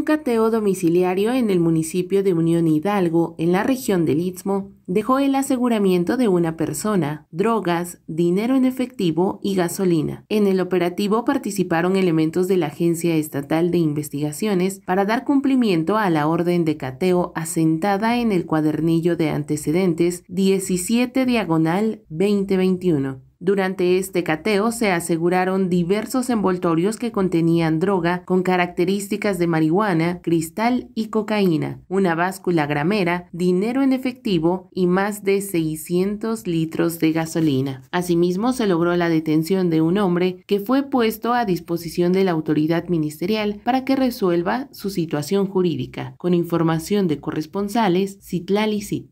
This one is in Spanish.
un cateo domiciliario en el municipio de Unión Hidalgo, en la región del Istmo, dejó el aseguramiento de una persona, drogas, dinero en efectivo y gasolina. En el operativo participaron elementos de la Agencia Estatal de Investigaciones para dar cumplimiento a la orden de cateo asentada en el cuadernillo de antecedentes 17 diagonal 2021. Durante este cateo se aseguraron diversos envoltorios que contenían droga con características de marihuana, cristal y cocaína, una báscula gramera, dinero en efectivo y más de 600 litros de gasolina. Asimismo, se logró la detención de un hombre que fue puesto a disposición de la autoridad ministerial para que resuelva su situación jurídica, con información de corresponsales Citlali